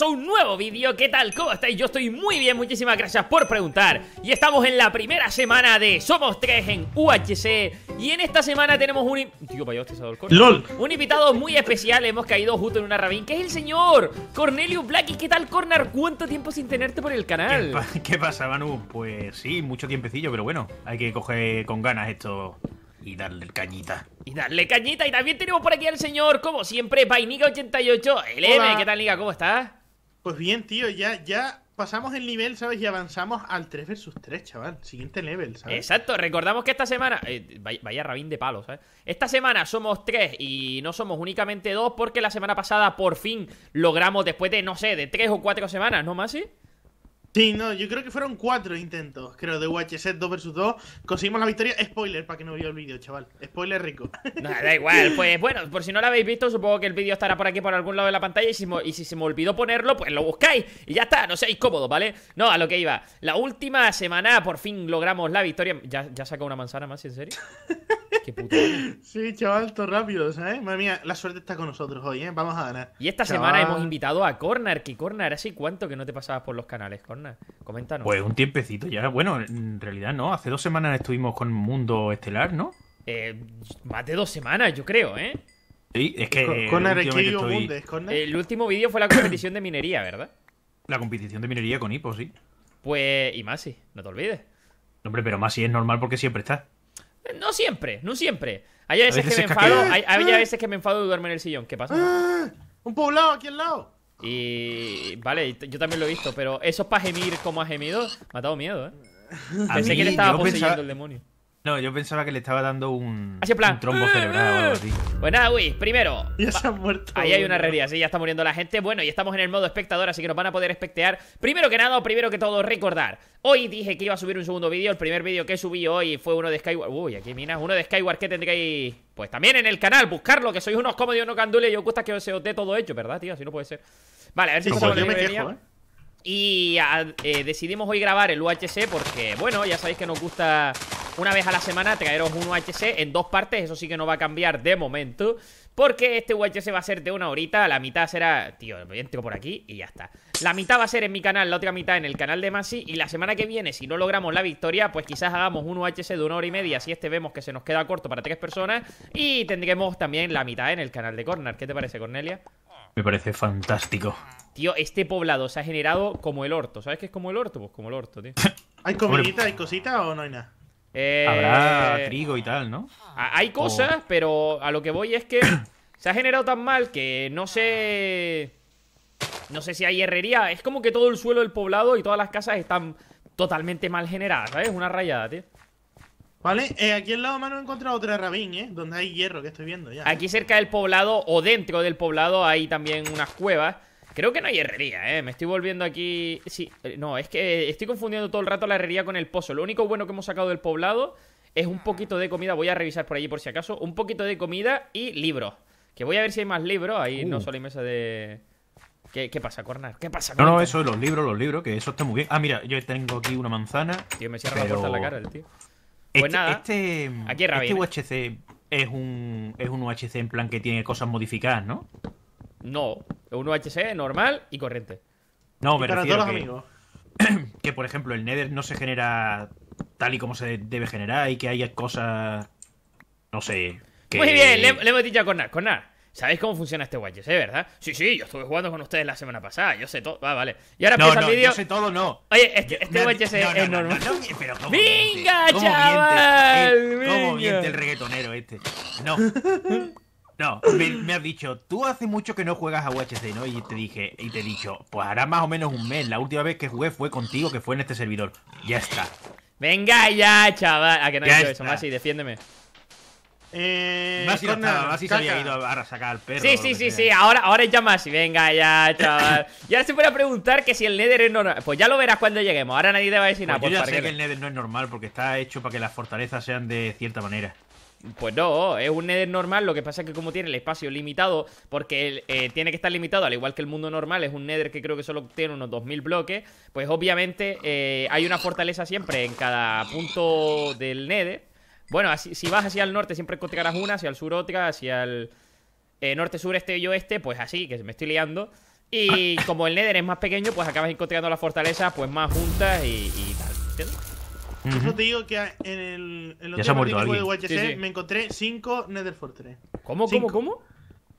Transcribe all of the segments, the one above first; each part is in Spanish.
a un nuevo vídeo ¿Qué tal? ¿Cómo estáis? Yo estoy muy bien, muchísimas gracias por preguntar Y estamos en la primera semana de Somos 3 en UHC Y en esta semana tenemos un... LOL Un invitado muy especial, hemos caído justo en una rabín Que es el señor Cornelius Blacky ¿Qué tal, Cornar? ¿Cuánto tiempo sin tenerte por el canal? ¿Qué, pasa, Manu? Pues sí, mucho tiempecillo, pero bueno Hay que coger con ganas esto y darle cañita. Y darle cañita. Y también tenemos por aquí al señor, como siempre, Vainiga88. LM, ¿qué tal, Liga? ¿Cómo estás? Pues bien, tío, ya, ya pasamos el nivel, ¿sabes? Y avanzamos al 3 versus 3, chaval. Siguiente level, ¿sabes? Exacto, recordamos que esta semana. Eh, vaya, rabín de palo, ¿sabes? Esta semana somos 3 y no somos únicamente 2 porque la semana pasada por fin logramos, después de, no sé, de 3 o 4 semanas, ¿no, Masi? Sí, no, yo creo que fueron cuatro intentos, creo, de UHC 2 vs 2. Conseguimos la victoria. Spoiler, para que no vio el vídeo, chaval. Spoiler rico. No, da igual, pues bueno, por si no lo habéis visto, supongo que el vídeo estará por aquí, por algún lado de la pantalla. Y si, se me olvidó ponerlo, pues lo buscáis. Y ya está, no seáis cómodos, ¿vale? No, a lo que iba. La última semana por fin logramos la victoria. ¿Ya, ya sacó una manzana más, en serio? Qué puto. Sí, chaval, todo rápido, ¿sabes? Madre mía, la suerte está con nosotros hoy, ¿eh? Vamos a ganar. Y esta semana hemos invitado a Corner, que Corner, ¿hace cuánto que no te pasabas por los canales, Corner? Coméntanos. Pues un tiempecito ya. Bueno, en realidad no. Hace dos semanas estuvimos con Mundo Estelar, ¿no? Eh, más de dos semanas, yo creo, ¿eh? Sí, es que. Corner, el, el último vídeo fue la competición de minería, ¿verdad? La competición de minería con Hippo, sí. Pues. Y Masi, no te olvides. hombre, pero Masi es normal porque siempre está. No siempre, no siempre. Hay veces, que me enfado, hay, hay ah. veces que me enfado y duermo en el sillón. ¿Qué pasa? Ah, un poblado aquí al lado. Y vale, yo también lo he visto, pero eso es para gemir como ha gemido, me ha dado miedo, ¿eh? Pensé que le estaba poseyendo el demonio. No, yo pensaba que le estaba dando un, trombo cerebral o algo así. Uh, uh". Pues nada, primero. Ya se han muerto. Ahí hay una herrería, sí, ya está muriendo la gente. Bueno, y estamos en el modo espectador, así que nos van a poder espectear. Primero que nada, primero que todo, recordar. Hoy dije que iba a subir un segundo vídeo. El primer vídeo que subí hoy fue uno de Skyward. Uy, aquí minas. Uno de Skyward que tendréis. Pues también en el canal, buscarlo, que sois unos cómodos y unos candules. Y os gusta que os dé todo hecho, ¿verdad, tío? Así no puede ser. Vale, a ver si se y eh, decidimos hoy grabar el UHC porque, bueno, ya sabéis que nos gusta una vez a la semana traeros un UHC en dos partes, eso sí que no va a cambiar de momento, porque este UHC va a ser de una horita, la mitad será, tío, entro por aquí y ya está. La mitad va a ser en mi canal, la otra mitad en el canal de Masi, y la semana que viene, si no logramos la victoria, pues quizás hagamos un UHC de una hora y media, si este vemos que se nos queda corto para tres personas, y tendremos también la mitad en el canal de Corner. ¿Qué te parece, Cornelia? Me parece fantástico. Tío, este poblado se ha generado como el orto. ¿Sabes qué es como el orto? Pues como el orto, tío. ¿Hay comidita, hay cosita o no hay nada? Eh... Habrá trigo y tal, ¿no? Ah, hay cosas, pero a lo que voy es que se ha generado tan mal que no sé. No sé si hay herrería. Es como que todo el suelo del poblado y todas las casas están totalmente mal generadas, ¿sabes? Una rayada, tío. ¿Vale? Eh, aquí al lado mano he encontrado otra rabín, ¿eh? Donde hay hierro, que estoy viendo ya. Aquí cerca del poblado o dentro del poblado hay también unas cuevas. Creo que no hay herrería, ¿eh? Me estoy volviendo aquí... Sí, eh, no, es que estoy confundiendo todo el rato la herrería con el pozo. Lo único bueno que hemos sacado del poblado es un poquito de comida. Voy a revisar por allí por si acaso. Un poquito de comida y libros. Que voy a ver si hay más libros. Ahí no uh. solo hay mesa de... ¿Qué, pasa, Cornar? ¿Qué pasa, Cornar? No, no, eso, los libros, los libros, que eso está muy bien. Ah, mira, yo tengo aquí una manzana. Tío, me cierra la puerta en la cara el tío. Pues este, nada, este, aquí este UHC es un, es un UHC en plan que tiene cosas modificadas, ¿no? No, es un UHC normal y corriente. No, pero que, que, por ejemplo, el Nether no se genera tal y como se debe generar y que haya cosas. No sé. Muy bien, le, hemos dicho a Conar. Sabéis cómo funciona este Watches, ¿eh? ¿Verdad? Sí, sí, yo estuve jugando con ustedes la semana pasada, yo sé todo. va, vale. Y ahora no, empieza no, el vídeo. Yo sé todo, no. Oye, este, yo, este es, normal. ¡Venga, chaval! ¿Cómo miente, el reggaetonero este? No. No, me, has dicho, tú hace mucho que no juegas a UHC, ¿no? Y te dije, y te he dicho, pues hará más o menos un mes. La última vez que jugué fue contigo, que fue en este servidor. Ya está. Venga ya, chaval. A ah, que no he hecho eso más y defiéndeme. Eh, más se había ido a, sacar al perro. Sí, sí, sí, sí. Ahora, ahora es ya más. Venga, ya, chaval. y ahora se puede preguntar que si el Nether es normal. Pues ya lo verás cuando lleguemos. Ahora nadie te va a decir pues nada. Pues yo ya pues, sé que, el Nether no es normal porque está hecho para que las fortalezas sean de cierta manera. Pues no, es un Nether normal, lo que pasa es que como tiene el espacio limitado, porque eh, tiene que estar limitado, al igual que el mundo normal, es un Nether que creo que solo tiene unos 2000 bloques, pues obviamente eh, hay una fortaleza siempre en cada punto del Nether, bueno, si vas hacia el norte siempre encontrarás una, hacia el sur otra, hacia el eh, norte, este y oeste, pues así, que me estoy liando. Y ah. como el Nether es más pequeño, pues acabas encontrando las fortalezas pues más juntas y, tal, Eso te digo que en el, en de YHC me encontré 5 Nether Fortress. ¿Cómo, cómo, cómo?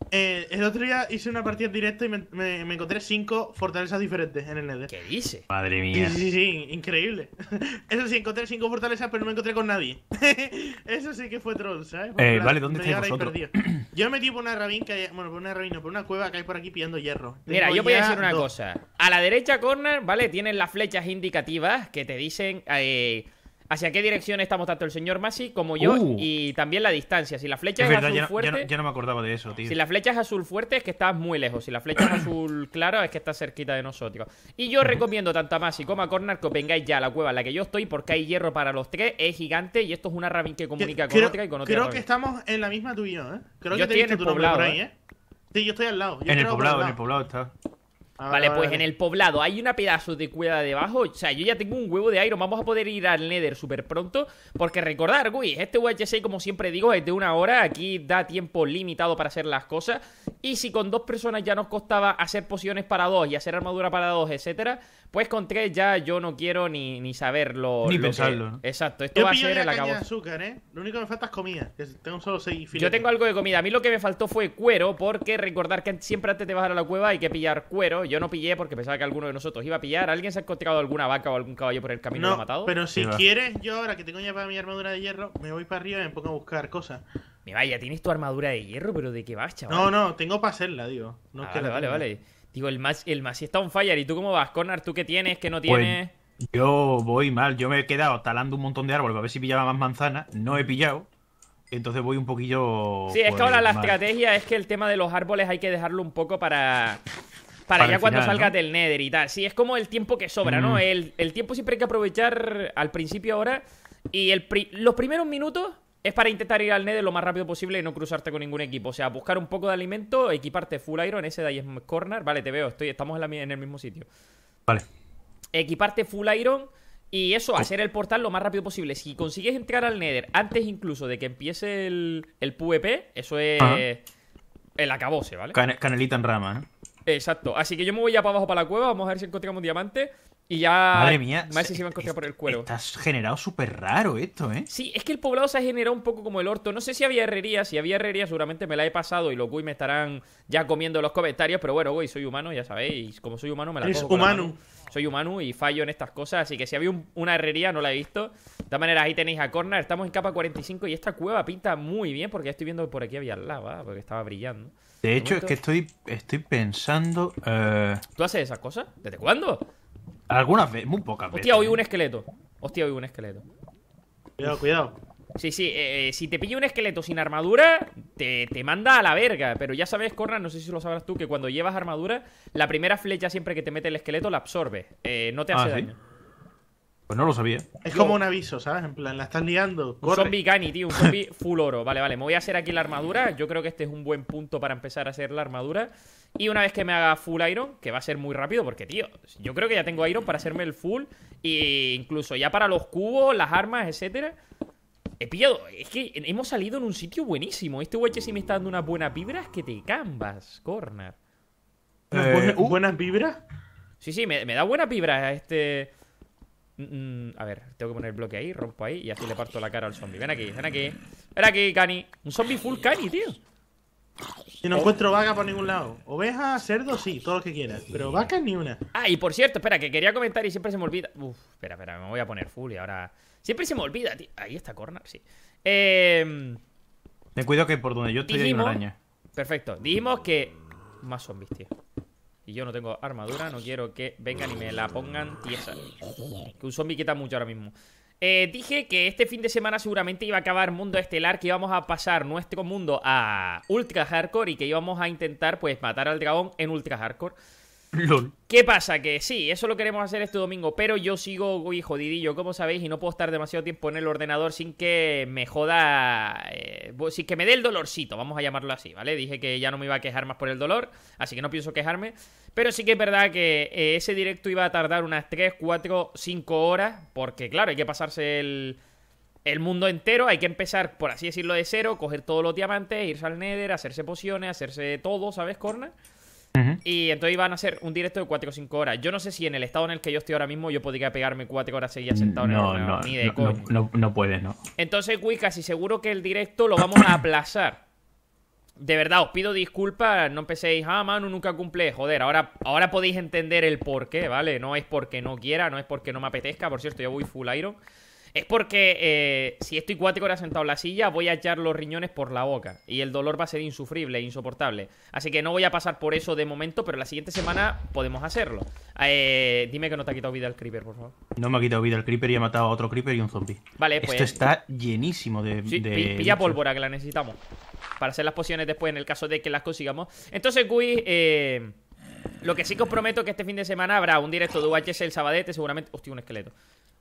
Eh, el otro día hice una partida directa directo y me, encontré cinco fortalezas diferentes en el Nether. ¿Qué dice? Madre mía. Sí, sí, sí, increíble. Eso sí, encontré cinco fortalezas, pero no me encontré con nadie. Eso sí que fue troll, ¿sabes? Eh, vale, ¿dónde estáis vosotros? Yo me metí por una rabinca, bueno, por una rabina, por una cueva que hay por aquí pillando hierro. Mira, yo voy a decir una cosa. A la derecha corner, ¿vale? Tienen las flechas indicativas que te dicen... Eh, hacia qué dirección estamos tanto el señor Masi como yo uh. y también la distancia. Si la flecha es, azul fuerte, me acordaba de eso, tío. Si la flecha es azul fuerte es que estás muy lejos, si la flecha es azul claro es que estás cerquita de nosotros. Y yo recomiendo tanto a Masi como a Cornar que os vengáis ya a la cueva en la que yo estoy porque hay hierro para los tres, es gigante y esto es una rabin que comunica con otra y con otra. Creo que estamos en la misma tuya, ¿eh? Creo que te tu poblado, por ahí, ¿eh? ¿eh? Sí, yo estoy al lado. en el poblado, en el poblado está. Ah, vale, pues en el poblado hay una pedazo de cueva debajo. O sea, yo ya tengo un huevo de aire Vamos a poder ir al Nether súper pronto. Porque recordar, güey, este UHC, como siempre digo, es de una hora. Aquí da tiempo limitado para hacer las cosas. Y si con dos personas ya nos costaba hacer pociones para dos y hacer armadura para dos, etcétera, pues con tres ya yo no quiero ni, ni saberlo. Ni pensarlo. Exacto, esto va a ser el acabó. azúcar, ¿eh? Lo único que me falta es comida. tengo solo seis Yo tengo algo de comida. A mí lo que me faltó fue cuero, porque recordar que siempre antes de bajar a la cueva hay que pillar cuero. Yo no pillé porque pensaba que alguno de nosotros iba a pillar. ¿Alguien se ha encontrado alguna vaca o algún caballo por el camino y lo ha matado? Pero si quieres, yo ahora que tengo ya para mi armadura de hierro, me voy para arriba y me pongo a buscar cosas. Me vaya, tienes tu armadura de hierro, pero ¿de qué vas, chaval? No, no, tengo para hacerla, digo. No ah, vale, vale, vale. Digo, el más el Masi está on fire. ¿Y tú cómo vas, Connor? ¿Tú qué tienes? ¿Qué no pues tienes? yo voy mal. Yo me he quedado talando un montón de árboles a ver si pillaba más manzanas. No he pillado. Entonces voy un poquillo. Sí, es que pues, ahora la estrategia es que el tema de los árboles hay que dejarlo un poco para. Para, ya cuando salga del Nether y tal. Sí, es como el tiempo que sobra, ¿no? Mm. El, el, tiempo siempre hay que aprovechar al principio ahora. Y el pri los primeros minutos es para intentar ir al Nether lo más rápido posible y no cruzarte con ningún equipo. O sea, buscar un poco de alimento, equiparte full iron, ese de ahí es corner. Vale, te veo, estoy, estamos en, el mismo sitio. Vale. Equiparte full iron y eso, hacer el portal lo más rápido posible. Si consigues entrar al Nether antes incluso de que empiece el, el PvP, eso es el acabose, ¿vale? canelita en rama, ¿eh? Exacto. Así que yo me voy ya para abajo para la cueva, vamos a ver si encontramos diamante. Y ya. Madre mía. Estás por el cuero. generado súper raro esto, ¿eh? Sí, es que el poblado se ha generado un poco como el orto. No sé si había herrería. Si había herrería, seguramente me la he pasado y los GUI me estarán ya comiendo los comentarios. Pero bueno, güey, soy humano, ya sabéis. Como soy humano, me la humano. soy humano y fallo en estas cosas. Así que si había una herrería, no la he visto. De todas maneras, ahí tenéis a Corner. Estamos en capa 45 y esta cueva pinta muy bien porque ya estoy viendo que por aquí había lava, ah, porque estaba brillando. De hecho, es que estoy, estoy pensando. Eh, ¿Tú haces esas cosas? ¿Desde cuándo? Algunas veces, muy pocas veces. Hostia, oí ¿eh? un esqueleto. Hostia, oí un esqueleto. Cuidado, cuidado. Sí, sí, eh, eh, si te pilla un esqueleto sin armadura, te, te, manda a la verga. Pero ya sabes, Corra no sé si lo sabrás tú, que cuando llevas armadura, la primera flecha siempre que te mete el esqueleto la absorbe. no te ah, hace daño. Pues no lo sabía. Es como un aviso, ¿sabes? En plan, la están liando. Un zombie Gani, tío, un zombie full oro. Vale, vale, me voy a hacer aquí la armadura. Yo creo que este es un buen punto para empezar a hacer la armadura. Y una vez que me haga full iron, que va a ser muy rápido, porque, tío, yo creo que ya tengo iron para hacerme el full. E incluso ya para los cubos, las armas, etcétera. He pillado. Es que hemos salido en un sitio buenísimo. Este hueche sí me está dando Una buena buenas Es que te cambas, Corner. Eh, uh. ¿Buenas, vibras? Sí, sí, me, me da buenas vibra este Mm, a ver, tengo que poner el bloque ahí, rompo ahí y así le parto la cara al zombie. Ven aquí, ven aquí. Ven aquí, Cani. Un zombie full Cani, tío. Y no encuentro vaca por ningún lado. Oveja, cerdo, sí, todo lo que quieras. Pero vaca ni una. Ah, y por cierto, espera, que quería comentar y siempre se me olvida. Uf, espera, espera, me voy a poner full y ahora. Siempre se me olvida, tío. Ahí está Corner, sí. Eh. Ten cuido que por donde yo estoy hay una araña. Perfecto. Dijimos que. Más zombies, tío yo no tengo armadura, no quiero que vengan y me la pongan tiesa. Que un zombie quita mucho ahora mismo. Eh, dije que este fin de semana seguramente iba a acabar Mundo Estelar, que íbamos a pasar nuestro mundo a Ultra Hardcore y que íbamos a intentar pues matar al dragón en Ultra Hardcore. ¿Qué pasa? Que sí, eso lo queremos hacer este domingo, pero yo sigo uy, jodidillo, como sabéis, y no puedo estar demasiado tiempo en el ordenador sin que me joda, eh, sin que me dé el dolorcito, vamos a llamarlo así, ¿vale? Dije que ya no me iba a quejar más por el dolor, así que no pienso quejarme, pero sí que es verdad que eh, ese directo iba a tardar unas 3, 4, 5 horas, porque claro, hay que pasarse el, el mundo entero, hay que empezar, por así decirlo, de cero, coger todos los diamantes, irse al Nether, hacerse pociones, hacerse todo, ¿sabes, Corna? Y entonces iban a ser un directo de 4 o 5 horas. Yo no sé si en el estado en el que yo estoy ahora mismo yo podría pegarme 4 horas seguidas mm, sentado en el No, ni no, No, no, puedes, ¿no? Entonces, Wii, casi seguro que el directo lo vamos a aplazar. De verdad, os pido disculpas, no empecéis, ah, Manu nunca cumple, joder, ahora, ahora podéis entender el por qué, ¿vale? No es porque no quiera, no es porque no me apetezca, por cierto, yo voy full iron. Es porque eh, si estoy cuatro horas sentado en la silla, voy a echar los riñones por la boca. Y el dolor va a ser insufrible, insoportable. Así que no voy a pasar por eso de momento, pero la siguiente semana podemos hacerlo. Eh, dime que no te ha quitado vida el creeper, por favor. No me ha quitado vida el creeper y ha matado a otro creeper y un zombie. Vale, pues. Esto está llenísimo de. Sí, pilla pólvora que la necesitamos. Para hacer las pociones después en el caso de que las consigamos. Entonces, Gui, eh, Lo que sí que os prometo es que este fin de semana habrá un directo de UHS el Sabadete, seguramente. Hostia, un esqueleto.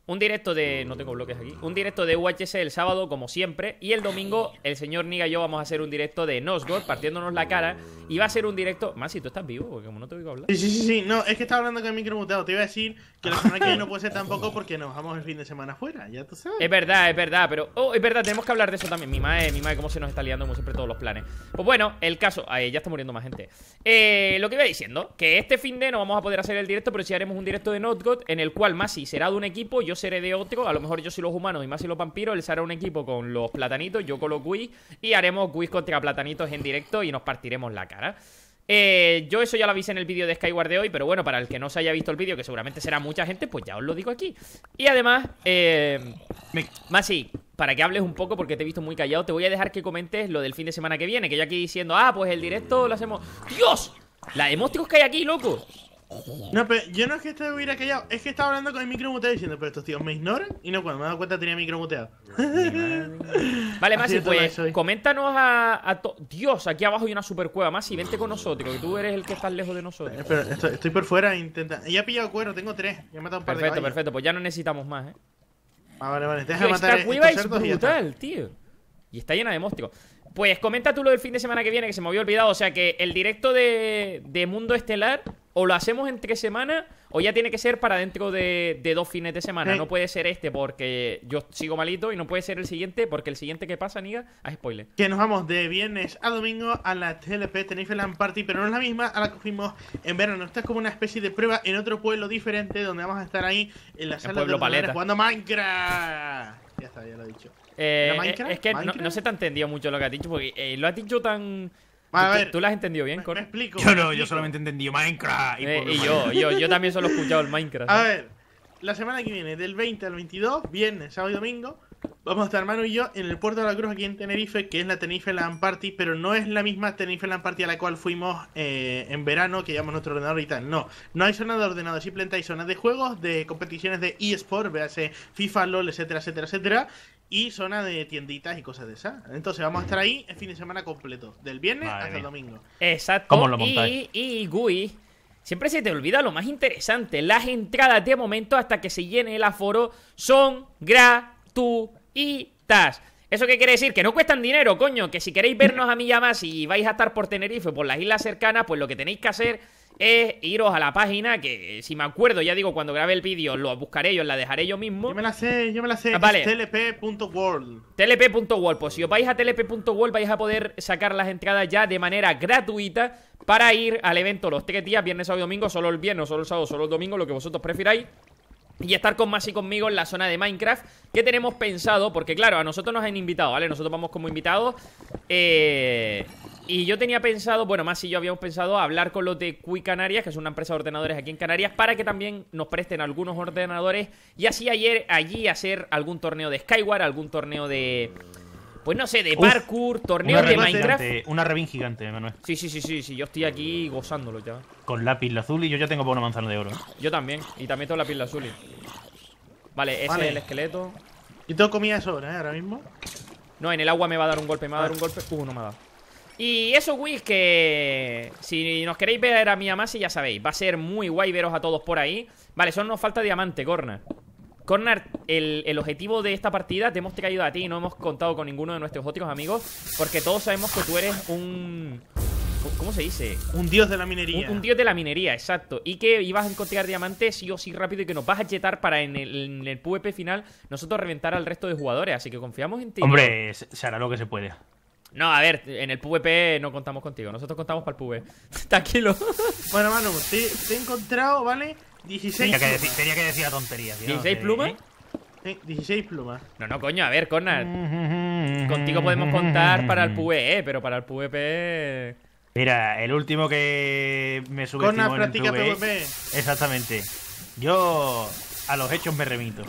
Un directo de... No tengo bloques aquí. Un directo de UHC el sábado, como siempre. Y el domingo, el señor Niga y yo vamos a hacer un directo de Nosgoth, partiéndonos la cara. Y va a ser un directo... Más tú estás vivo, porque como no te oigo hablar. Sí, sí, sí, No, es que estaba hablando con el micro muteado. Te iba a decir que la semana que no puede ser tampoco porque nos vamos el fin de semana fuera Ya tú sabes. Es verdad, es verdad. Pero... Oh, es verdad, tenemos que hablar de eso también. Mi madre, mi madre, cómo se nos está liando como siempre todos los planes. Pues bueno, el caso... Ahí, ya está muriendo más gente. Eh, lo que iba diciendo, que este fin de no vamos a poder hacer el directo, pero sí haremos un directo de Nosgoth en el cual Masi será de un equipo, yo seré de otro, a lo mejor yo soy los humanos y más si los vampiros, él será un equipo con los platanitos, yo con los guis y haremos guis contra platanitos en directo y nos partiremos la cara. Eh, yo eso ya lo avisé en el vídeo de Skyward de hoy, pero bueno, para el que no se haya visto el vídeo, que seguramente será mucha gente, pues ya os lo digo aquí. Y además, eh, Masi, para que hables un poco, porque te he visto muy callado, te voy a dejar que comentes lo del fin de semana que viene, que yo aquí diciendo, ah, pues el directo lo hacemos... ¡Dios! La de que hay aquí, loco No, pero yo no es que te hubiera callado, es que estaba hablando con el micro muteado diciendo, pero estos tíos me ignoran. Y no, cuando me he dado cuenta tenía micro muteado. vale, Masi, pues ¿eh? coméntanos a, Dios, aquí abajo hay una super cueva, Masi, vente con nosotros, que tú eres el que estás lejos de nosotros. Eh, estoy, por fuera intentando. Ya he pillado cuero, tengo tres. perfecto, Perfecto, pues ya no necesitamos más, eh. Ah, vale, vale, déjame matar. Esta cueva es brutal, tío. Y está llena de monstruos. Pues comenta tú lo del fin de semana que viene, que se me había olvidado. O sea, que el directo de, Mundo Estelar o lo hacemos entre semana o ya tiene que ser para dentro de, dos fines de semana. Eh. No puede ser este porque yo sigo malito y no puede ser el siguiente porque el siguiente que pasa, Niga, es spoiler. Que nos vamos de viernes a domingo a la TLP Tenerife Land Party, pero no es la misma a la que fuimos en verano. Esta es como una especie de prueba en otro pueblo diferente donde vamos a estar ahí en la sala de jugando Minecraft. Ya está, ya lo he dicho. Eh, es que No, se te ha entendido mucho lo que has dicho, porque eh, lo has dicho tan... A ver, ¿Tú lo has entendido bien, Corre? Yo no, yo solamente he entendido Minecraft. Y, eh, yo, yo, yo también solo he escuchado el Minecraft. A ver, la semana que viene, del 20 al 22, viernes, sábado y domingo, vamos a estar Manu y yo en el Puerto de la Cruz aquí en Tenerife, que es la Tenerife Land Party, pero no es la misma Tenerife Land Party a la cual fuimos en verano, que llevamos nuestro ordenador y tal. No, no hay zona de ordenador, simplemente hay zonas de juegos, de competiciones de eSport, véase FIFA, LOL, etcétera, etcétera, etcétera y zona de tienditas y cosas de esas. Entonces vamos a estar ahí el fin de semana completo, del viernes hasta el domingo. Exacto. lo Y, Gui, siempre se te olvida lo más interesante. Las entradas de momento hasta que se llene el aforo son gratuitas. ¿Eso qué quiere decir? Que no cuestan dinero, coño. Que si queréis vernos a mí ya más y vais a estar por Tenerife, o por las islas cercanas, pues lo que tenéis que hacer es iros a la página, que eh, si me acuerdo, ya digo, cuando grabe el vídeo, lo buscaré yo, la dejaré yo mismo. Yo me la sé, yo me la sé. Ah, TLP.world. TLP.world, pues si os vais a TLP.world vais a poder sacar las entradas ya de manera gratuita para ir al evento los tres días, viernes, sábado y domingo, solo el viernes, solo el sábado, solo el domingo, lo que vosotros prefiráis y estar con más y conmigo en la zona de Minecraft que tenemos pensado, porque claro, a nosotros nos han invitado, ¿vale? Nosotros vamos como invitados. Eh, y yo tenía pensado, bueno, más si yo habíamos pensado hablar con los de Cui Canarias, que es una empresa de ordenadores aquí en Canarias, para que también nos presten algunos ordenadores y así ayer allí hacer algún torneo de Skyward, algún torneo de pues no sé, de parkour, torneo de Minecraft. una revin gigante, Manuel. Sí, sí, sí, sí, sí, yo estoy aquí gozándolo ya. Con lápiz azul y yo ya tengo por una manzana de oro. Yo también, y también tengo lápiz azul. Vale, ese es el esqueleto. Y tengo comida de ¿eh? Ahora mismo. No, en el agua me va a dar un golpe, me va a, dar un golpe. Uh, no me ha dado. Y eso, Wiz, que si nos queréis ver a y ya sabéis, va a ser muy guay veros a todos por ahí. Vale, solo nos falta diamante, Corner. Corner, el, objetivo de esta partida te hemos traído a ti y no hemos contado con ninguno de nuestros otros amigos, porque todos sabemos que tú eres un... ¿Cómo se dice? Un dios de la minería. Un, dios de la minería, exacto. Y que ibas a encontrar diamantes sí o sí rápido y que nos vas a jetar para en el, en el PvP final nosotros reventar al resto de jugadores. Así que confiamos en ti. Hombre, se hará lo que se puede. No, a ver, en el PvP no contamos contigo, nosotros contamos para el PvP. Tranquilo. Bueno, Manu, te, he encontrado, ¿vale? 16 tenía que, decir, tenía que tontería, ¿16 plumas? 16 plumas. No, no, coño, a ver, Connor. Contigo podemos contar para el PvE, eh, pero para el PvP. Mira, el último que me subestimó el Exactamente. Yo a los hechos me remito.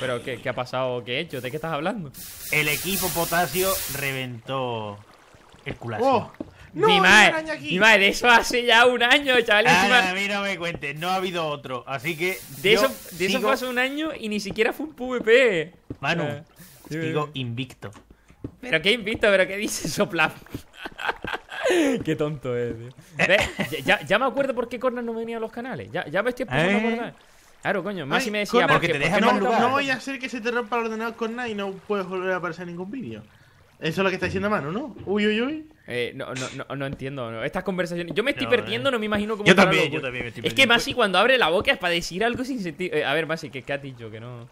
¿Pero qué, ha pasado? ¿Qué he hecho? ¿De qué estás hablando? El equipo potasio reventó el culazo. Oh, mi madre, mi de eso hace ya un año, chavales! a mí no me cuentes, no ha habido otro. Así que. De, eso, de eso un año y ni siquiera fue un PvP. Manu, digo eh, eh. invicto. ¿Pero qué invicto? ¿Pero qué dice sopla? qué tonto es, tío. Ya, me acuerdo por qué Corner no venía a los canales. Ya, ya me estoy empezando eh. Claro, coño, más si me decía porque, no, no voy a hacer que se te rompa el ordenador con nada y no puedes volver a aparecer en ningún vídeo. Eso es lo que está diciendo mano, ¿no? Uy, uy, uy. Eh, no, no, no, no, entiendo. Estas conversaciones. Yo me estoy perdiendo, eh. no me imagino cómo. Yo también, yo también me estoy Es que Masi cuando abre la boca es para decir algo sin sentido. Eh, a ver, Masi, ¿qué, ¿qué, has dicho? Que no.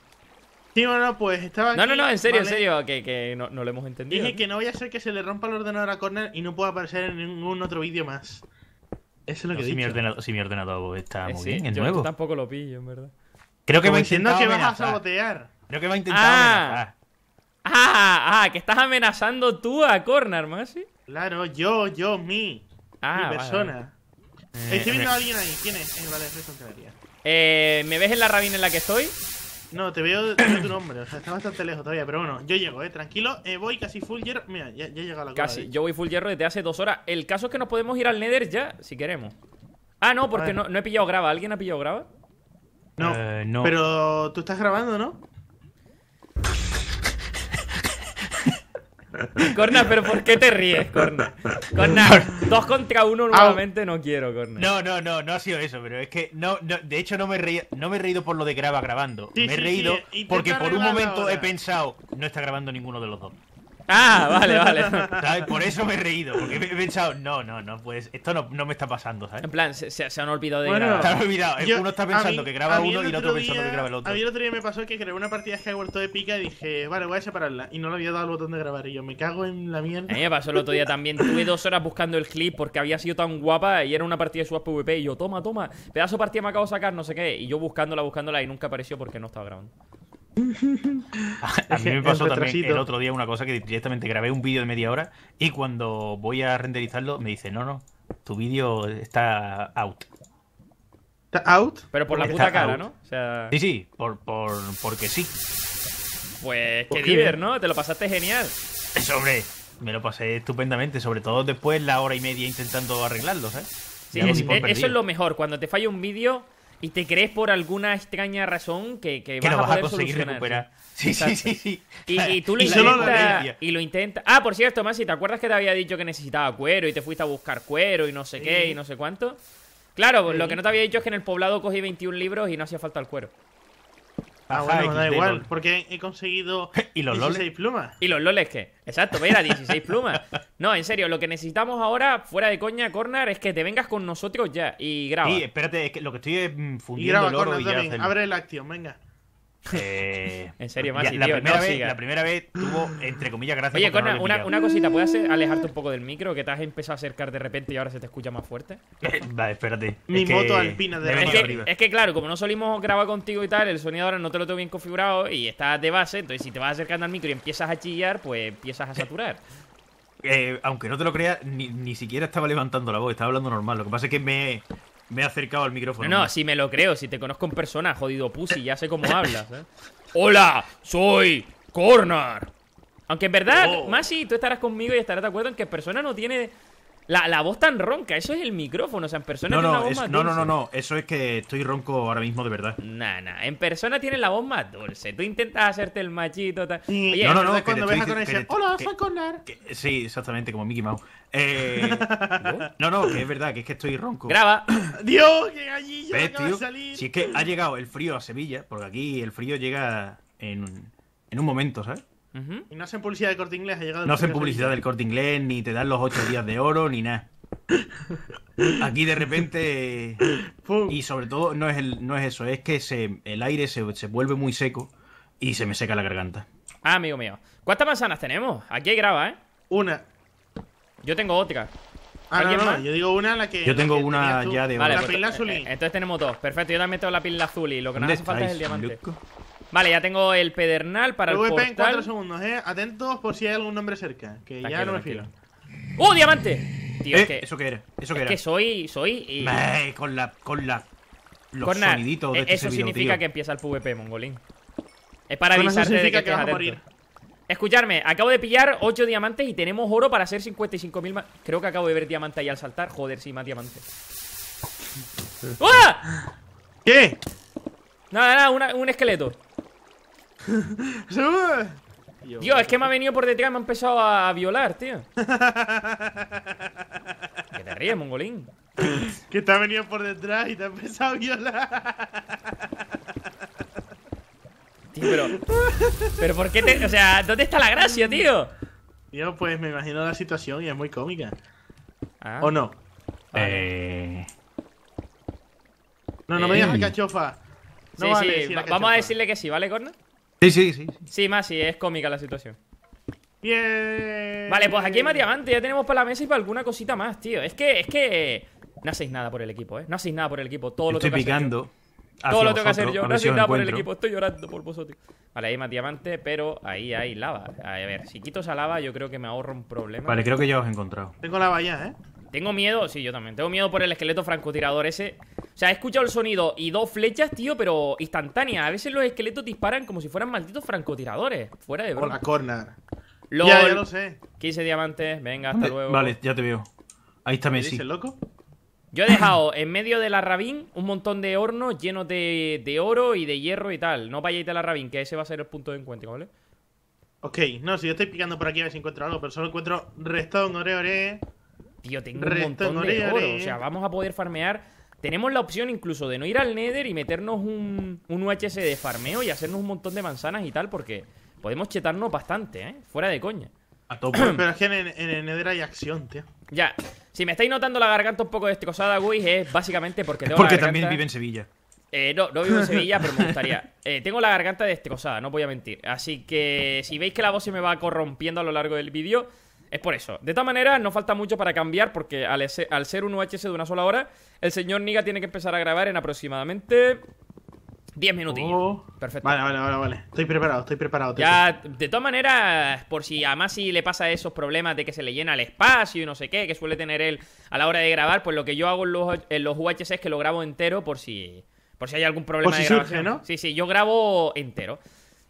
Sí, bueno, pues estaba. No, no, no, en serio, en serio, que, que no, lo hemos entendido. Dije que no voy a hacer que se le rompa el ordenador a Corner y no pueda aparecer en ningún otro vídeo más. Eso es lo que si, he Mi si mi ordenador está muy bien, es yo tampoco lo pillo, en verdad. Creo que me va que amenazar. a sabotear. Creo que va a intentar ah. Ah, que estás amenazando tú a Corner, sí Claro, yo, yo, mi Ah, mi persona. viendo eh, a alguien ahí. ¿Quién es? Eh, vale, Eh, ¿Me ves en la rabina en la que estoy? No, te veo, te tu nombre, está bastante lejos todavía, pero bueno, yo llego, eh, tranquilo, eh, voy casi full hierro. Mira, ya, he la Casi, eh. yo voy full hierro desde hace dos horas. El caso es que nos podemos ir al Nether ya, si queremos. Ah, no, porque no, he pillado grava. ¿Alguien ha pillado grava? No, no. Pero tú estás grabando, ¿no? Corna, pero ¿por qué te ríes, Corna? Corna, dos contra uno nuevamente no quiero, Corna. No, no, no, no ha sido eso, pero es que no, de hecho no me he reído, no me he reído por lo de graba grabando. me he reído porque por un momento he pensado, no está grabando ninguno de los dos. Ah, vale, vale. Por eso me he reído, porque he pensado, no, no, no, pues esto no, no me está pasando, ¿sabes? En plan, se, han olvidado de grabar. Se han olvidado. uno está pensando que graba uno y el otro pensando que graba el otro. A mí el otro día me pasó que creé una partida que he vuelto de pica y dije, vale, voy a separarla. Y no le había dado al botón de grabar. Y yo, me cago en la mierda. A mí me pasó el otro día también. Tuve dos horas buscando el clip porque había sido tan guapa y era una partida de Swap PvP. Y yo, toma, toma, pedazo partida me acabo de sacar, no sé qué. Y yo buscándola, buscándola y nunca apareció porque no estaba grabando. a mí me pasó también el otro día una cosa que directamente grabé un vídeo de media hora y cuando voy a renderizarlo me dice, no, no, tu vídeo está out. ¿Está out? Pero por la puta cara, ¿no? Sí, sí, por, por, porque sí. Pues qué diver, ¿no? Te lo pasaste genial. Eso, hombre, me lo pasé estupendamente, sobre todo después la hora y media intentando arreglarlo, ¿sabes? Sí, e, eso es lo mejor, cuando te falla un vídeo y te crees por alguna extraña razón que, que, vas, a poder conseguir Sí, sí, sí, Y, tú lo intentas. Y lo Ah, por cierto, Masi, ¿te acuerdas que te había dicho que necesitaba cuero y te fuiste a buscar cuero y no sé qué y no sé cuánto? Claro, lo que no te había dicho es que en el poblado cogí 21 libros y no hacía falta el cuero. Ah, bueno, da igual, porque he conseguido ¿Y los 16 plumas. ¿Y los loles qué? Exacto, ve 16 plumas. No, en serio, lo que necesitamos ahora, fuera de coña, Corner, es que te vengas con nosotros ya y graba. Sí, espérate, lo que estoy mm, fundiendo y el Abre la acción, venga. Eh, en serio, más la, primera vez, tuvo, entre comillas, gracias. Oye, una, una, cosita, ¿puedes alejarte un poco del micro? Que te has empezado a acercar de repente y ahora se te escucha más fuerte. vale, espérate. Mi es moto que... alpina de es es que, claro, como no solimos grabar contigo y tal, el sonido ahora no te lo tengo bien configurado y estás de base, entonces si te vas acercando al micro y empiezas a chillar, pues empiezas a saturar. Eh, aunque no te lo creas, ni, siquiera estaba levantando la voz, estaba hablando normal. Lo que pasa es que me, me he acercado al micrófono. No, no, si me lo creo, si te conozco en persona, jodido pussy, ya sé cómo hablas. ¿eh? ¡Hola! ¡Soy Corner! Aunque en verdad, oh. Masi, tú estarás conmigo y estarás de acuerdo en que persona no tiene la, voz tan ronca, eso es el micrófono, o sea, en persona no, no, voz más no, No, no, no, eso es que estoy ronco ahora mismo de verdad. Nah, nah, en persona tiene la voz más dulce. Tú intentas hacerte el machito, tal. Mm. no, no, no, cuando ves a hola, soy Conar. Sí, exactamente, como Mickey Mouse. Eh, no, no, que es verdad, que es que estoy ronco. Graba. Dios, que allí salir. Si es que ha llegado el frío a Sevilla, porque aquí el frío llega en, en un momento, ¿sabes? Y no hacen publicidad del corte inglés. Ha llegado no hacen publicidad del corte inglés, ni te dan los 8 días de oro, ni nada. Aquí de repente. y sobre todo, no es, no es eso, es que se, el aire se, se vuelve muy seco y se me seca la garganta. Ah, amigo mío. ¿Cuántas manzanas tenemos? Aquí hay grava, ¿eh? Una. Yo tengo otra. Ah, más? yo digo una la que. Yo tengo una ya de vale, La pila pues, eh, entonces tenemos dos. Perfecto, yo también tengo la pila azul y lo que no hace falta es el diamante. Vale, ya tengo el pedernal para el, el portal. en 4 segundos, eh. Atentos por si hay algún nombre cerca, que ya no me filo ¡Oh, diamante! Tío, eh, es que... ¿Eso qué era? ¿Eso qué es era? que soy... soy y... con la... con la... los soniditos de eh, este Eso significa que empieza el PvP, mongolín. Es para avisarte de que, te vas a morir. Escucharme, acabo de pillar 8 diamantes y tenemos oro para hacer 55.000 más. Creo que acabo de ver diamante ahí al saltar. Joder, sí, más diamantes. ¡Uah! ¿Qué? Nada, nada, un esqueleto. Dios, es que me ha venido por detrás y me ha empezado a violar, tío. que te ríes, mongolín. que te ha venido por detrás y te ha empezado a violar. Tío, pero. Pero ¿por qué te.? O sea, ¿dónde está la gracia, tío? Yo, pues me imagino la situación y es muy cómica. Ah. ¿O no? Eh... No, no me eh. digas cachofa. No sí, sí. Vamos a decirle que sí, ¿vale, Corner? Sí, sí, sí. Sí, más, sí, es cómica la situación. Bien. Vale, pues aquí hay más diamante, ya tenemos para la mesa y para alguna cosita más, tío. Es que, es que eh, no hacéis nada por el equipo, ¿eh? No hacéis nada por el equipo, todo lo Estoy tengo Que hacer yo. Todo lo tengo que hacer yo, no hacéis nada por el equipo, estoy llorando por vosotros. Vale, hay más diamante, pero ahí hay lava. A ver, si quito esa lava, yo creo que me ahorro un problema. Vale, creo que ya os he encontrado. Tengo lava ya, ¿eh? Tengo miedo, sí, yo también. Tengo miedo por el esqueleto francotirador ese. O sea, he escuchado el sonido y dos flechas, tío, pero instantáneas. A veces los esqueletos disparan como si fueran malditos francotiradores. Fuera de broma. la corner. Ya, ya lo sé. 15 diamantes, venga, hasta luego. Vale, ya te veo. Ahí está Messi. el loco? Yo he dejado en medio de la rabín un montón de hornos llenos de, de oro y de hierro y tal. No vayáis a la rabín, que ese va a ser el punto de encuentro, ¿vale? Ok, no, si yo estoy picando por aquí a ver si encuentro algo, pero solo encuentro restón, ore, ore. Yo tengo un montón de oro. O sea, vamos a poder farmear. Tenemos la opción incluso de no ir al Nether y meternos un, un de farmeo y hacernos un montón de manzanas y tal, porque podemos chetarnos bastante, ¿eh? Fuera de coña. A tope. Pero es que en, el Nether hay acción, tío. Ya. Si me estáis notando la garganta un poco destrozada, güey, es básicamente porque tengo Porque también vive en Sevilla. Eh, no, no vivo en Sevilla, pero me gustaría. Eh, tengo la garganta destrozada, no voy a mentir. Así que si veis que la voz se me va corrompiendo a lo largo del vídeo, es por eso. De todas maneras no falta mucho para cambiar porque al, ser un UHS de una sola hora, el señor Niga tiene que empezar a grabar en aproximadamente 10 minutillos. Oh. Perfecto. Vale, vale, vale, vale. Estoy preparado, estoy preparado. Ya, de todas maneras, por si a si le pasa esos problemas de que se le llena el espacio y no sé qué, que suele tener él a la hora de grabar, pues lo que yo hago en los, en es que lo grabo entero por si. Por si hay algún problema de grabación. ¿no? Sí, sí, yo grabo entero.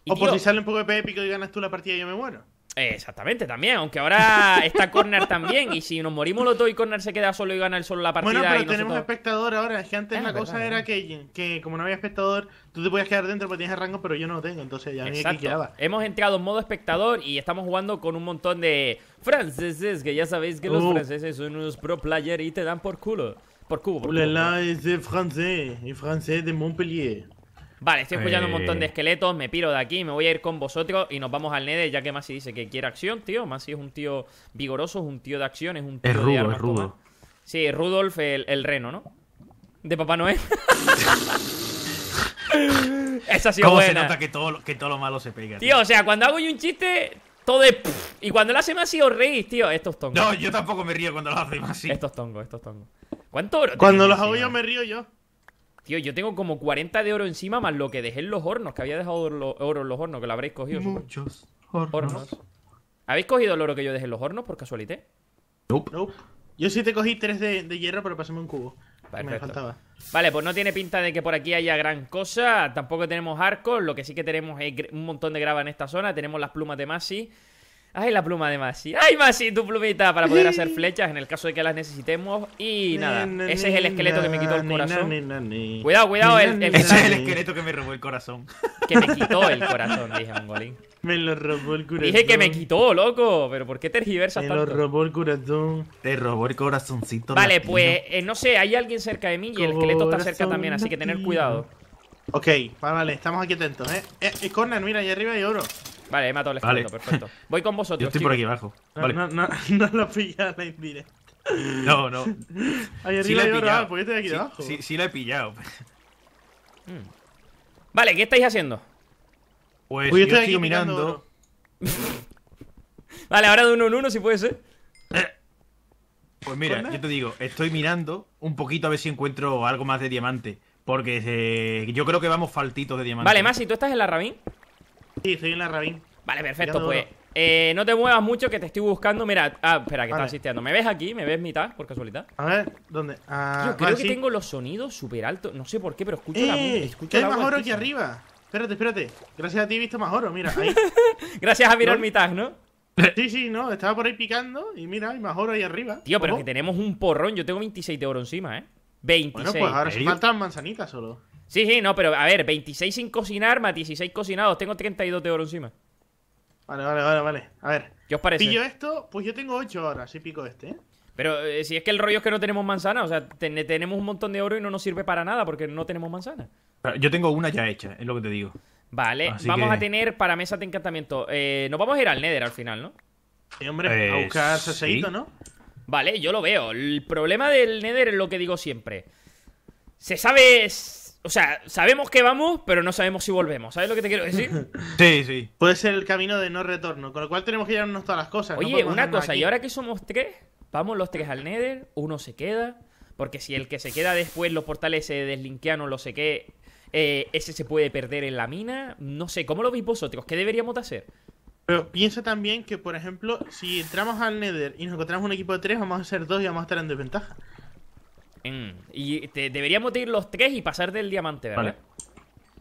o por si sale un poco de épico y ganas tú la partida y yo me muero. Exactamente, también. Aunque ahora está Corner también. Y si nos morimos los dos y Corner se queda solo y gana el solo la partida. Bueno, pero tenemos espectador ahora. Es que antes ah, la cosa era que, que, como no había espectador, tú te podías quedar dentro porque tienes rango, pero yo no lo tengo. Entonces ya Exacto. Aquí quedaba. Hemos entrado en modo espectador y estamos jugando con un montón de franceses. Que ya sabéis que los uh. franceses son unos pro player y te dan por culo. Por culo, Por culo francés. Y francés de Montpellier. Vale, estoy escuchando un montón de eh. esqueletos, me piro de aquí, me voy a ir con vosotros y nos vamos al Nede, ya que Masi dice que quiere acción, tío. Masi es un tío vigoroso, es un tío de acción, es un tío rudo, de es rudo. Sí, Rudolf el, reno, ¿no? De Papá Noel. Esa ha sido ¿Cómo se nota que todo, que todo lo malo se pega? Tío, o sea, cuando hago yo un chiste, todo es… y cuando lo hace Masi os reís, tío. Estos es No, yo tampoco me río cuando lo hace Masi. Estos es tongos, estos ¿Cuánto Cuando los hago yo me río yo yo tengo como 40 de oro encima más lo que dejé en los hornos, que había dejado oro en los hornos, que lo habréis cogido. Muchos hornos. ¿Habéis cogido el oro que yo dejé en los hornos por casualidad? Nope. Yo sí te cogí tres de, hierro, pero pasame un cubo. Me faltaba. Vale, pues no tiene pinta de que por aquí haya gran cosa. Tampoco tenemos arcos. Lo que sí que tenemos es un montón de grava en esta zona. Tenemos las plumas de Masi. Ay, la pluma de Masi. Ay, Masi, tu plumita para poder hacer flechas en el caso de que las necesitemos. Y nada, ese es el esqueleto que me quitó el corazón. Cuidado, cuidado. El, Ese es el esqueleto que me robó el corazón. Que me quitó el corazón, dije, Angolín Me lo robó el corazón. Dije que me quitó, loco. Pero ¿por qué tergiversas tanto? Me lo robó el corazón. Te robó el corazoncito. Vale, pues eh, no sé, hay alguien cerca de mí y el esqueleto está cerca también, así que tener cuidado. Ok, vale, estamos aquí atentos, ¿eh? eh, eh Corner, mira, ahí arriba hay oro. Vale, he matado el vale. perfecto. Voy con vosotros. Yo estoy por aquí abajo. Vale. No, no, no lo pillado la indirecta. No, no. Ahí arriba ah, pues sí lo he pillado. ¿Por qué estoy aquí abajo? Sí, sí, lo he pillado. Vale, ¿qué estáis haciendo? Pues, pues yo, estoy mirando. vale, ahora de uno en uno, si puede ser. Eh. Pues mira, yo te digo, estoy mirando un poquito a ver si encuentro algo más de diamante. Porque eh, yo creo que vamos faltitos de diamante. Vale, Masi, tú estás en la Rabín. Sí, estoy en la Rabín. Vale, perfecto, pues. Eh, no te muevas mucho que te estoy buscando. Mira, ah, espera, que vale. estás asistiendo. ¿Me ves aquí? ¿Me ves mitad, por casualidad? A ver, ¿dónde? Ah, creo que tengo los sonidos súper altos. No sé por qué, pero escucho eh, la música. Hay más oro aquí arriba. Espérate, espérate. Gracias a ti he visto más oro, mira. Ahí. Gracias a mirar mi mitad, ¿no? Sí, sí, no. Estaba por ahí picando y mira, hay más oro ahí arriba. Tío, pero que tenemos un porrón. Yo tengo 26 de oro encima, ¿eh? 26. Bueno, pues ahora ¿Eh? se faltan manzanitas solo. Sí, sí, no, pero a ver, 26 sin cocinar más 16 cocinados. Tengo 32 de oro encima. Vale, vale, vale, vale. A ver. ¿Qué os parece? Pillo esto, pues yo tengo 8 ahora, si pico este, ¿eh? Pero eh, si es que el rollo es que no tenemos manzana, o sea, tenemos un montón de oro y no nos sirve para nada porque no tenemos manzana. Yo tengo una ya hecha, es lo que te digo. Vale, vamos a tener para mesa de encantamiento. Eh, nos vamos a ir al Nether al final, ¿no? Sí, hombre, a eh, buscar ese ¿no? Vale, yo lo veo. El problema del Nether es lo que digo siempre. Se sabe o sea, sabemos que vamos, pero no sabemos si volvemos. ¿Sabes lo que te quiero decir? Sí, sí. Puede ser el camino de no retorno, con lo cual tenemos que llevarnos todas las cosas. Oye, una cosa, y ahora que somos tres, vamos los tres al Nether, uno se queda, porque si el que se queda después los portales se deslinquean o lo sé qué, eh, ese se puede perder en la mina. No sé, ¿cómo lo veis vosotros? ¿Qué deberíamos hacer? Pero piensa también que, por ejemplo, si entramos al Nether y nos encontramos un equipo de tres, vamos a ser dos y vamos a estar en desventaja y deberíamos ir los tres y pasar del diamante, ¿verdad? Vale.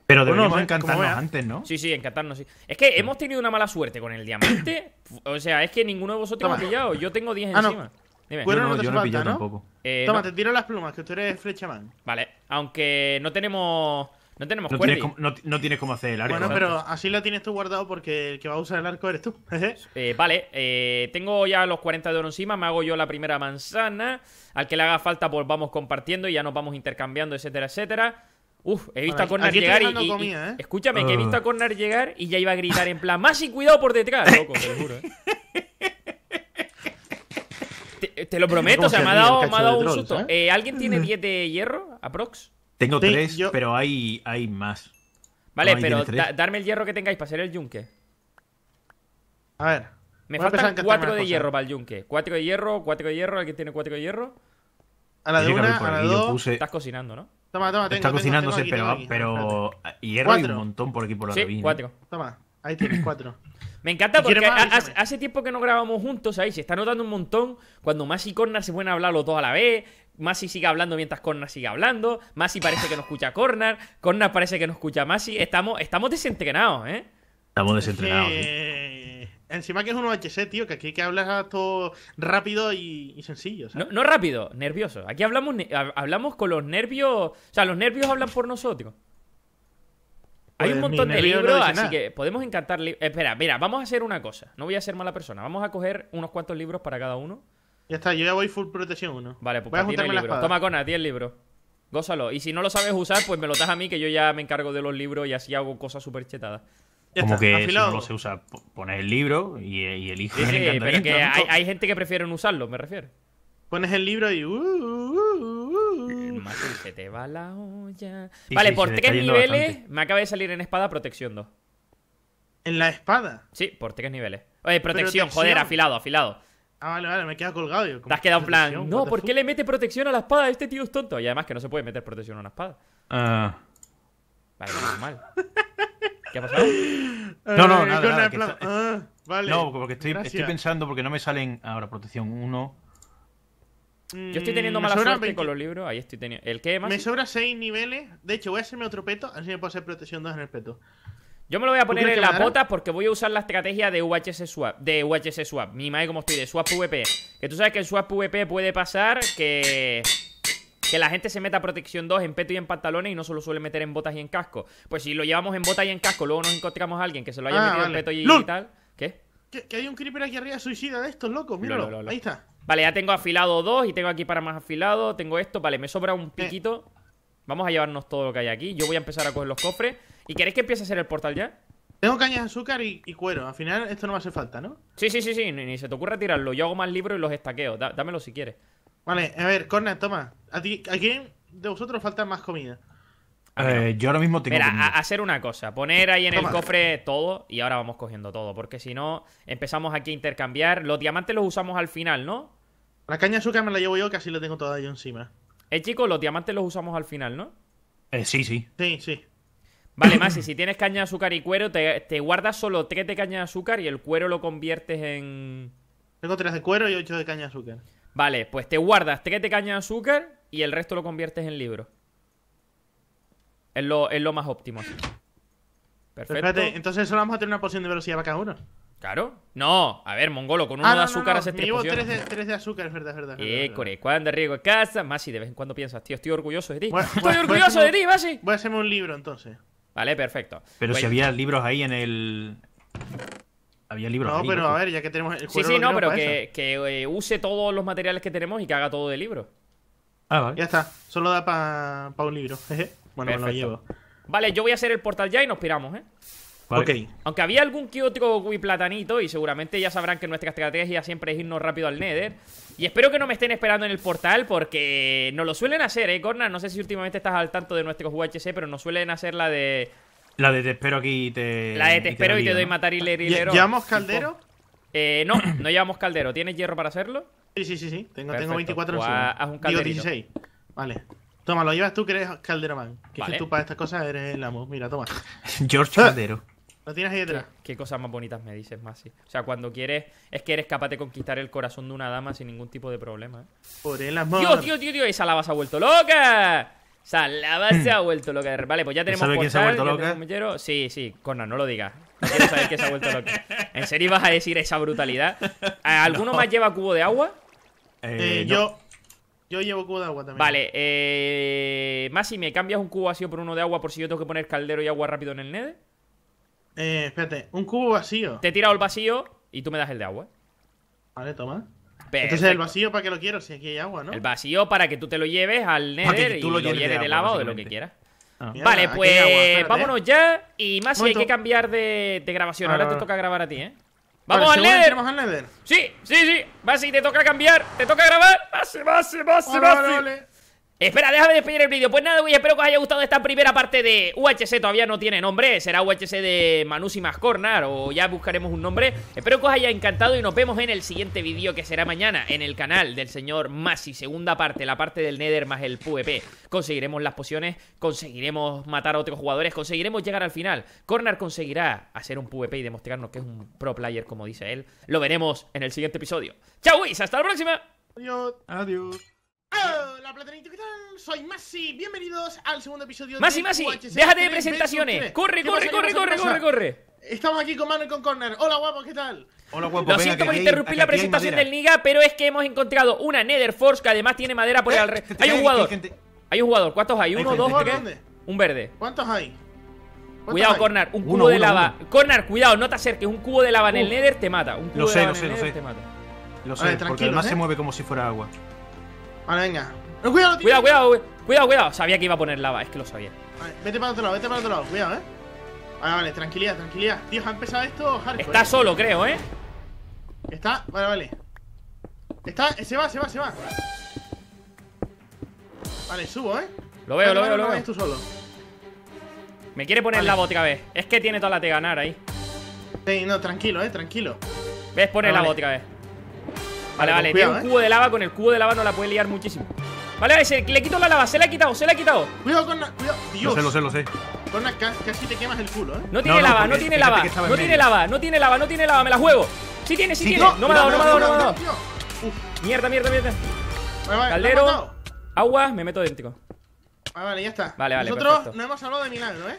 Pero deberíamos bueno, encantarnos antes, ¿no? Sí, sí, encantarnos, sí. Es que hemos tenido una mala suerte con el diamante. o sea, es que ninguno de vosotros ha pillado. Yo tengo 10 ah, encima. No. Dime. Bueno, no, te yo no he pillado tampoco. Eh, Toma, te tiro las plumas, que tú eres flechaman. Vale, aunque no tenemos no tenemos no tienes, no, tienes cómo hacer el arco. Bueno, pero así lo tienes tú guardado porque el que va a usar el arco eres tú. ¿eh? Eh, vale, eh, tengo ya los 40 de oro encima, me hago yo la primera manzana. Al que le haga falta, pues vamos compartiendo y ya nos vamos intercambiando, etcétera, etcétera. Uf, he visto a, llegar y, Escúchame, que he visto a ah. Corner llegar y ya iba a gritar en plan, más y cuidado por detrás, loco, te lo juro, te, lo prometo, o sea, me ha dado, un susto. ¿Alguien tiene 10 de hierro, aprox? Tengo tres, pero hay, hay más. Vale, pero darme el hierro que tengáis para hacer el yunque. A ver. Me faltan cuatro de hierro para el yunque. Cuatro de hierro, cuatro de hierro, alguien tiene cuatro de hierro. A la de una, a la de dos. Estás cocinando, ¿no? Toma, toma, tengo, Está cocinándose, pero, ah, hierro hay un montón por aquí por la Sí, cuatro. Toma, ahí tienes cuatro. Me encanta porque hace, tiempo que no grabamos juntos, ahí se está notando un montón cuando más y Corna se pueden hablarlo todo a la vez, Masi sigue hablando mientras Corner sigue hablando. Masi parece que no escucha a Corner. Corner parece que no escucha a Masi. Estamos, estamos desentrenados, ¿eh? Estamos desentrenados. ¿eh? encima que es un OHC, tío, que aquí hay que hablar todo rápido y, sencillo. No, rápido, nervioso. Aquí hablamos, hablamos con los nervios. O sea, los nervios hablan por nosotros. hay pues un montón de libros, así que podemos encantar. Eh, espera, mira, vamos a hacer una cosa. No voy a ser mala persona. Vamos a coger unos cuantos libros para cada uno. Ya está, yo ya voy full protección 1. Vale, pues voy para a ti no hay libro. Toma, Conan, 10 libros. Gózalo. Y si no lo sabes usar, pues me lo das a mí, que yo ya me encargo de los libros y así hago cosas súper chetadas. Como que afilado. no lo se usa, pones el libro y, y eliges. el pero que hay, gente que prefiere usarlo, me refiero. Pones el libro y. Uh, uh, uh, uh. te va la olla. vale, por tres niveles me acaba de salir en espada protección 2. ¿En la espada? Sí, por tres niveles. Oye, protección. joder, afilado, afilado. Ah, vale, vale, me he quedado colgado. Te has quedado en plan, no, ¿por qué le mete protección a la espada? Este tío es tonto. Y además que no se puede meter protección a una espada. Ah. Vale, normal. ¿Qué ha pasado? No, no, eh, nada, ah, vale. No, porque estoy, pensando, porque no me salen ahora protección 1. Yo estoy teniendo mm, mala suerte con los libros. Ahí estoy teniendo. ¿El qué más? Me sobra 6 niveles. De hecho, voy a hacerme otro peto. Así me puedo hacer protección 2 en el peto. Yo me lo voy a poner en las botas porque voy a usar la estrategia de UHS Swap. De UHS Swap. Mi madre, como estoy, de Swap PvP. Que tú sabes que en Swap PvP puede pasar que. Que la gente se meta protección 2 en peto y en pantalones y no se lo suele meter en botas y en casco. Pues si lo llevamos en botas y en casco, luego nos encontramos a alguien que se lo haya ah, metido en peto y, tal. ¿Qué? Que, hay un creeper aquí arriba suicida de estos loco, míralo. Ahí está. Vale, ya tengo afilado 2 y tengo aquí para más afilado. Tengo esto, vale, me sobra un eh. piquito. Vamos a llevarnos todo lo que hay aquí. Yo voy a empezar a coger los cofres. ¿Y queréis que empiece a hacer el portal ya? Tengo cañas de azúcar y, cuero. Al final esto no me hace falta, ¿no? Sí, sí, sí, sí. Ni, se te ocurra tirarlo. Yo hago más libros y los estaqueo. dámelo si quieres. Vale, a ver, Corner, toma. ¿A, quién de vosotros falta más comida? Eh, yo lo mismo tengo. Mira, A, hacer una cosa. Poner ahí en el cofre todo y ahora vamos cogiendo todo. Porque si no, empezamos aquí a intercambiar. Los diamantes los usamos al final, ¿no? La caña de azúcar me la llevo yo, que así lo tengo toda yo encima. Eh, chicos, los diamantes los usamos al final, ¿no? Eh, sí, sí. Sí, sí. Vale, Masi, si tienes caña de azúcar y cuero, te, guardas solo 3 de caña de azúcar y el cuero lo conviertes en. Tengo 3 de cuero y 8 de caña de azúcar. Vale, pues te guardas 3 de caña de azúcar y el resto lo conviertes en libro. Es lo, más óptimo. Perfecto. Espérate, entonces solo vamos a tener una poción de velocidad para cada uno. Claro. No, a ver, mongolo, con uno ah, de azúcar no, no. haces tres Llevo de, azúcar, es verdad, es verdad. Écore, cuando riego a casa. Masi, de vez en cuando piensas, tío, estoy orgulloso de ti. estoy orgulloso de ti, Masi. Voy a hacerme un libro entonces. Vale, perfecto. Pero si pues- había libros ahí en el. Había libros. No, pero a pues. ver, ya que tenemos el Sí, sí, no, pero que, eh, use todos los materiales que tenemos y que haga todo de libro. Ah, vale. Ya está. Solo da para un libro. bueno, lo llevo. Vale, yo voy a hacer el portal ya y nos piramos, ¿eh? Aunque había algún que otro platanito y seguramente ya sabrán que nuestra estrategia siempre es irnos rápido al Nether. Y espero que no me estén esperando en el portal porque no lo suelen hacer, ¿eh, Corna? No sé si últimamente estás al tanto de nuestros UHC, pero nos suelen hacer la de... La de te espero aquí y te... La de te espero y te doy matar y ¿Llevamos caldero? Eh, no, no llevamos caldero. ¿Tienes hierro para hacerlo? Sí, sí, sí, sí. Tengo, 24 pues en Haz un Digo 16. Vale. Toma, lo llevas tú que eres Calderoman. Que si tú para estas cosas eres el amo. Mira, toma. George Caldero. Lo tienes ahí detrás. Qué, cosas más bonitas me dices, Masi. O sea, cuando quieres, es que eres capaz de conquistar el corazón de una dama sin ningún tipo de problema. ¿eh? Por el amor. Dios, tío, tío, tío. Esa lava se ha vuelto loca. ¡Esa lava se ha vuelto loca. Vale, pues ya tenemos ¿Sabes quién se ha vuelto loca? Sí, sí, Cona, no lo digas. No quiero saber que se ha vuelto loca. ¿En serio vas a decir esa brutalidad? ¿Alguno más lleva cubo de agua? Eh, eh Yo. Yo llevo cubo de agua también. Vale, eh. me cambias un cubo vacío por uno de agua por si yo tengo que poner caldero y agua rápido en el nede? Eh, espérate, un cubo vacío. Te he tirado el vacío y tú me das el de agua. Vale, toma. Entonces el vacío para que lo quiero, si aquí hay agua, ¿no? El vacío para que tú te lo lleves al Nether y lo lleves, de, lava o de lo que quieras. Ah, vale, pues vámonos ya. Y más hay que cambiar de, grabación. Ahora, te toca grabar a ti, ¿eh? ¡Vamos al Nether! al Nether? Sí, sí, sí. Vas y te toca cambiar. Te toca grabar. Vas, vas, vas, vas. Espera, déjame despedir el vídeo Pues nada, güey, espero que os haya gustado esta primera parte de UHC Todavía no tiene nombre, será UHC de Manus y más Corner O ya buscaremos un nombre Espero que os haya encantado y nos vemos en el siguiente vídeo Que será mañana en el canal del señor Masi Segunda parte, la parte del Nether más el PvP Conseguiremos las pociones Conseguiremos matar a otros jugadores Conseguiremos llegar al final Corner conseguirá hacer un PvP y demostrarnos que es un pro player Como dice él, lo veremos en el siguiente episodio Chao, güey, hasta la próxima Adiós, adiós Hola, Platanito, ¿qué tal? Soy Masi, bienvenidos al segundo episodio de Masi, Masi, déjate de presentaciones. Corre, corre, corre, corre, corre, corre. Estamos aquí con Manu y con Corner. Hola, guapos, ¿qué tal? Hola, guapo, Lo siento por interrumpir la presentación del Niga, pero es que hemos encontrado una Nether Force que además tiene madera por eh, el alrededor. Hay un jugador. Hay, un jugador. ¿Cuántos hay? ¿Uno, dos, tres? Un verde. ¿Cuántos hay? cuidado, Cornar, un cubo de lava. Uno, cuidado, no te acerques. Un cubo de lava en el Nether te mata. lo sé, lo sé, lo sé. te mata. Lo sé, porque además se ¿eh? mueve como si fuera agua. Vale, venga cuidado, cuidado, cuidado, cuidado, Sabía que iba a poner lava, es que lo sabía. vete para otro lado, vete para otro lado, cuidado, eh. Vale, vale, tranquilidad, tranquilidad. Tío, ha empezado esto Está solo, creo, eh. Está, vale, vale. Está, se va, se va, se va. Vale, subo, eh. Lo veo, lo veo, lo veo. Tú solo. Me quiere poner la lava otra vez. Es que tiene toda la de ganar ahí. Sí, no, tranquilo, eh, tranquilo. Ves, pone lava otra vez. Vale, vale, tiene un cubo eh. de lava, con el cubo de lava no la puede liar muchísimo. Vale, se, le quito la lava, se la ha quitado, se la ha quitado. Cuidado con Cuidado. Dios. Lo sé, lo sé, lo sé. Con casi te quemas el culo, eh. No tiene lava, no, tiene lava. No tiene lava, no tiene lava, no tiene lava, me la juego. Sí tiene, sí, tiene. No, me ha dado, no me ha dado, no me ha dado. Mierda, mierda, mierda. Caldero, agua, me meto el Ah, vale, ya está. Vale, vale. Nosotros nos no hemos hablado de milagro, ¿eh?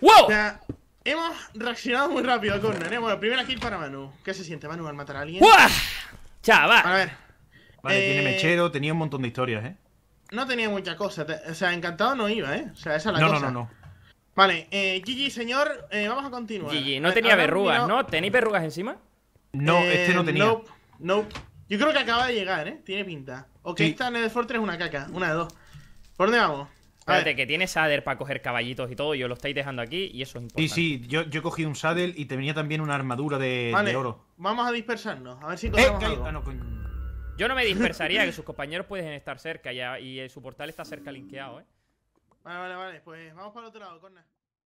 ¡Wow! O sea, hemos reaccionado muy rápido a ¿eh? Bueno, primera kill para Manu. ¿Qué se siente, Manu, al matar a alguien? ¡Wow! Chaval. Vale, tiene eh, mechero, tenía un montón de historias, ¿eh? no tenía mucha cosa. O sea, encantado no iba, ¿eh? O sea, esa es la no, cosa. No, no, no. Vale, eh, Gigi, señor, eh, vamos a continuar. Gigi, no tenía verrugas, ¿no? ¿Tenéis verrugas encima? No, eh, este no tenía. nope, nope. Yo creo que acaba de llegar, ¿eh? Tiene pinta. O que sí. en el Fortress es una caca, una de dos. ¿Por dónde vamos? Espérate, que tiene Saddle para coger caballitos y todo, yo lo estáis dejando aquí y eso es importante. Sí, sí, yo, yo he cogido un Saddle y tenía también una armadura de, vale, oro. Vamos a dispersarnos, a ver si encontramos eh, yo no me dispersaría, que sus compañeros pueden estar cerca y, y eh, su portal está cerca linkeado, ¿eh? Vale, vale, vale. Pues vamos para el otro lado, Corna.